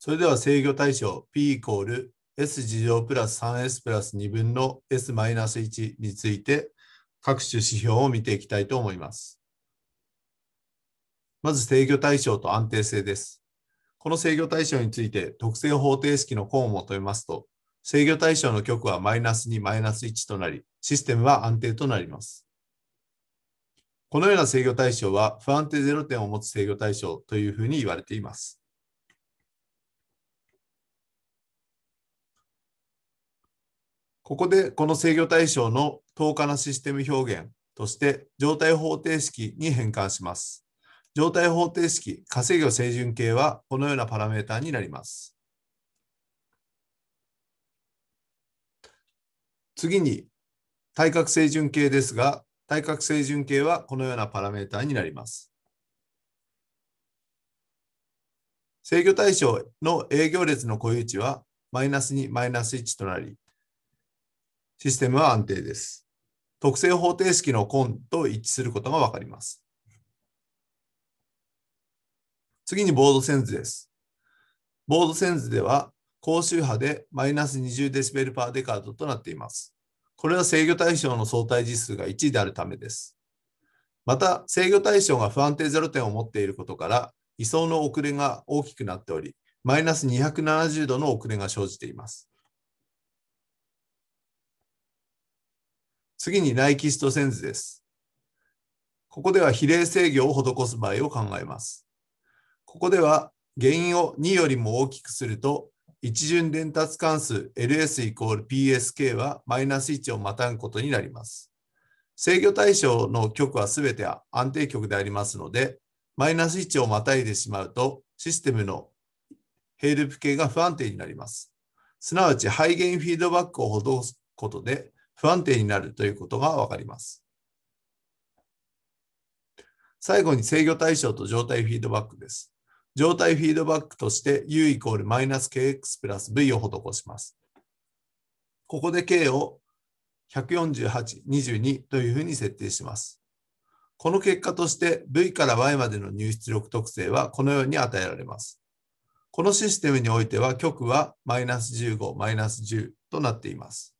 それでは制御対象 P イコール S 事乗プラス 3S プラス2分の S マイナス1について各種指標を見ていきたいと思います。まず制御対象と安定性です。この制御対象について特性方程式の項を求めますと、制御対象の極はマイナス2、マイナス1となり、システムは安定となります。このような制御対象は不安定0点を持つ制御対象というふうに言われています。ここでこの制御対象の等価なシステム表現として状態方程式に変換します。状態方程式稼御正準形はこのようなパラメータになります。次に対角正準形ですが、対角正準形はこのようなパラメータになります。制御対象の営業列の固有値はマイナス2マイナス1となり、システムは安定です。特性方程式の根と一致することがわかります。次にボード線図です。ボード線図では、高周波でマイナス 20dB パーデカードとなっています。これは制御対象の相対実数が1であるためです。また、制御対象が不安定0点を持っていることから、位相の遅れが大きくなっており、マイナス270度の遅れが生じています。次にイキストセンズです。ここでは比例制御を施す場合を考えます。ここでは原因を2よりも大きくすると、一巡伝達関数 ls イコール psk はマイナス1をまたぐことになります。制御対象の極は全て安定極でありますので、マイナス1をまたいでしまうと、システムのヘルプ系が不安定になります。すなわち、ハイゲインフィードバックを施すことで、不安定になるということがわかります。最後に制御対象と状態フィードバックです。状態フィードバックとして U イコールマイナス KX プラス V を施します。ここで K を148、22というふうに設定します。この結果として V から Y までの入出力特性はこのように与えられます。このシステムにおいては極はマイナス15、マイナス10となっています。